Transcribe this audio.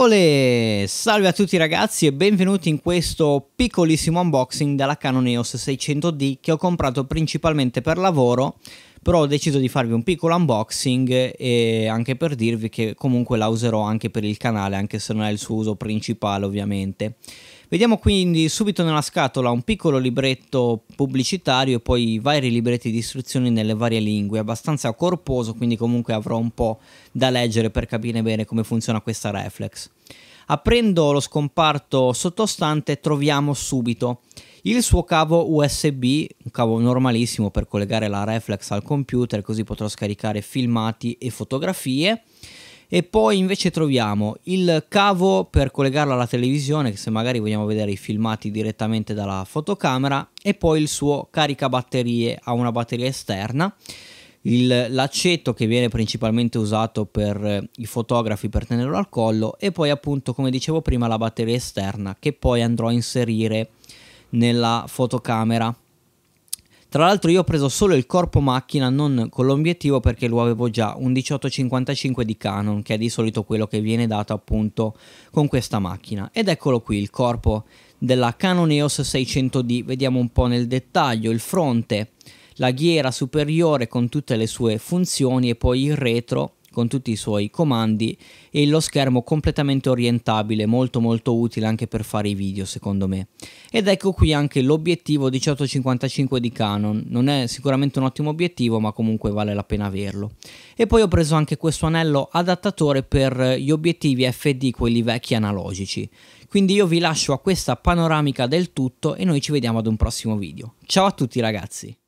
Ole, Salve a tutti ragazzi e benvenuti in questo piccolissimo unboxing della Canon EOS 600D che ho comprato principalmente per lavoro però ho deciso di farvi un piccolo unboxing e anche per dirvi che comunque la userò anche per il canale anche se non è il suo uso principale ovviamente. Vediamo quindi subito nella scatola un piccolo libretto pubblicitario e poi vari libretti di istruzioni nelle varie lingue, abbastanza corposo quindi comunque avrò un po' da leggere per capire bene come funziona questa reflex. Aprendo lo scomparto sottostante troviamo subito il suo cavo USB, un cavo normalissimo per collegare la reflex al computer, così potrò scaricare filmati e fotografie. E poi invece troviamo il cavo per collegarlo alla televisione, se magari vogliamo vedere i filmati direttamente dalla fotocamera, e poi il suo caricabatterie a una batteria esterna. Il, l'accetto che viene principalmente usato per eh, i fotografi per tenerlo al collo e poi appunto come dicevo prima la batteria esterna che poi andrò a inserire nella fotocamera. Tra l'altro io ho preso solo il corpo macchina, non con l'obiettivo perché lo avevo già, un 1855 di Canon, che è di solito quello che viene dato appunto con questa macchina. Ed eccolo qui il corpo della Canon EOS 600D, vediamo un po' nel dettaglio il fronte, la ghiera superiore con tutte le sue funzioni e poi il retro con tutti i suoi comandi e lo schermo completamente orientabile, molto molto utile anche per fare i video secondo me. Ed ecco qui anche l'obiettivo 1855 di Canon, non è sicuramente un ottimo obiettivo ma comunque vale la pena averlo. E poi ho preso anche questo anello adattatore per gli obiettivi FD, quelli vecchi analogici. Quindi io vi lascio a questa panoramica del tutto e noi ci vediamo ad un prossimo video. Ciao a tutti ragazzi!